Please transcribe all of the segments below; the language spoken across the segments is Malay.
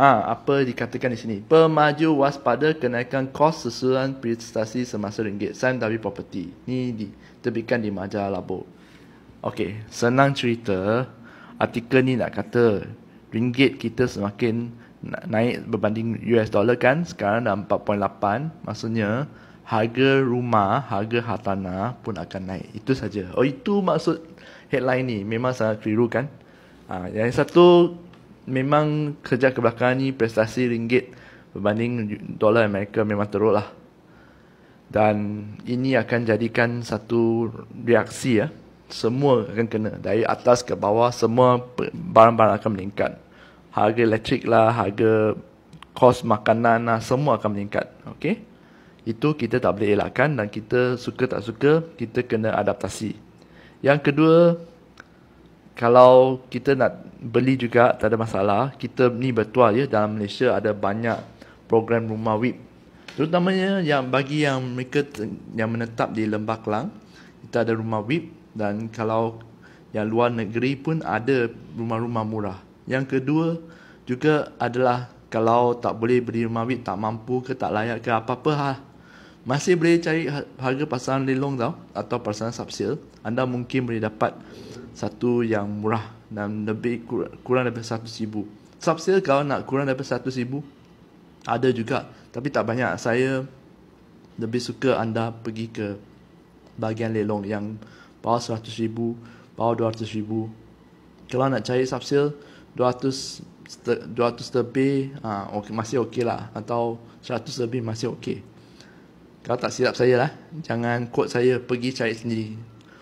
ha, apa dikatakan di sini. Pemaju waspada kenaikan kos susulan prestasi semasa ringgit. Sam dari Property. Ini diterbitkan di majalah Labo. Okey, senang cerita. Artikel ni nak kata ringgit kita semakin naik berbanding US dollar kan. Sekarang dah 4.8. Maksudnya harga rumah, harga hartanah pun akan naik. Itu saja. Oh, itu maksud headline ni. Memang sangat keliru kan. Ha, yang satu memang kerja ke belakang ni prestasi ringgit berbanding dolar Amerika memang teruk lah. Dan ini akan jadikan satu reaksi ya. Semua akan kena. Dari atas ke bawah, semua barang-barang akan meningkat. Harga elektrik lah, harga kos makanan lah, semua akan meningkat. Okay? Itu kita tak boleh elakkan dan kita suka tak suka, kita kena adaptasi. Yang kedua, kalau kita nak beli juga tak ada masalah. Kita ni betul ya dalam Malaysia ada banyak program rumah WIP. Terutamanya yang bagi yang mereka yang menetap di Lembah Kelang, kita ada rumah WIP dan kalau yang luar negeri pun ada rumah-rumah murah. Yang kedua juga adalah kalau tak boleh beli rumah WIP, tak mampu ke tak layak ke apa-apa lah. Masih boleh cari ha- harga pasaran lelong tau atau pasaran subsale. Anda mungkin boleh dapat satu yang murah dan lebih kurang daripada RM100,000. Subsale kalau nak kurang daripada RM100,000 ada juga tapi tak banyak. Saya lebih suka anda pergi ke bahagian lelong yang bawah seratus ribu bawah dua ratus ribu Kalau nak cari dua ratus dua ratus lebih ah, masih okey lah atau seratus lebih masih okey. Kalau tak silap saya lah, jangan quote saya pergi cari sendiri.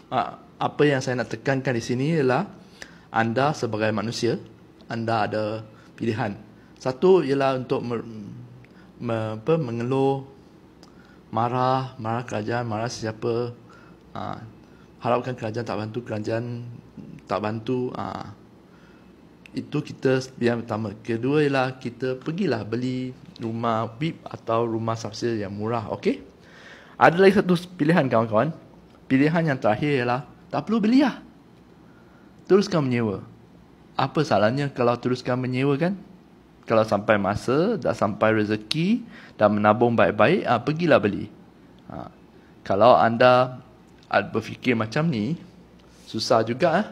Ah, apa yang saya nak tekankan di sini ialah anda sebagai manusia, anda ada pilihan. Satu ialah untuk me, me, apa, mengeluh, marah, marah kerajaan, marah siapa. Ha, harapkan kerajaan tak bantu, kerajaan tak bantu. Ha, itu kita yang pertama. Kedua ialah kita pergilah beli rumah VIP atau rumah subsidi yang murah. Okey? Ada lagi satu pilihan kawan-kawan. Pilihan yang terakhir ialah tak perlu beli lah. Teruskan menyewa. Apa salahnya kalau teruskan menyewa kan? Kalau sampai masa, dah sampai rezeki, dah menabung baik-baik, ah, pergilah beli. Ha. Kalau anda berfikir macam ni, susah juga eh?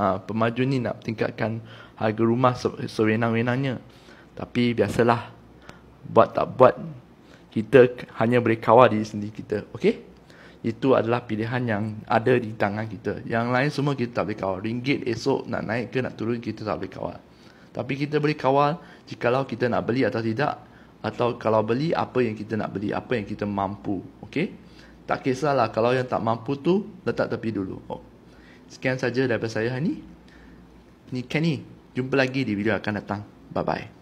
ha, pemaju ni nak tingkatkan harga rumah sewenang-wenangnya. Tapi biasalah, buat tak buat, kita hanya boleh kawal diri sendiri kita. Okey? Itu adalah pilihan yang ada di tangan kita. Yang lain semua kita tak boleh kawal. Ringgit esok nak naik ke nak turun kita tak boleh kawal. Tapi kita boleh kawal jikalau kita nak beli atau tidak. Atau kalau beli, apa yang kita nak beli, apa yang kita mampu. Okey? Tak kisahlah kalau yang tak mampu tu, letak tepi dulu. Oh. Sekian saja daripada saya hari ini. Ni Kenny. Jumpa lagi di video akan datang. Bye-bye.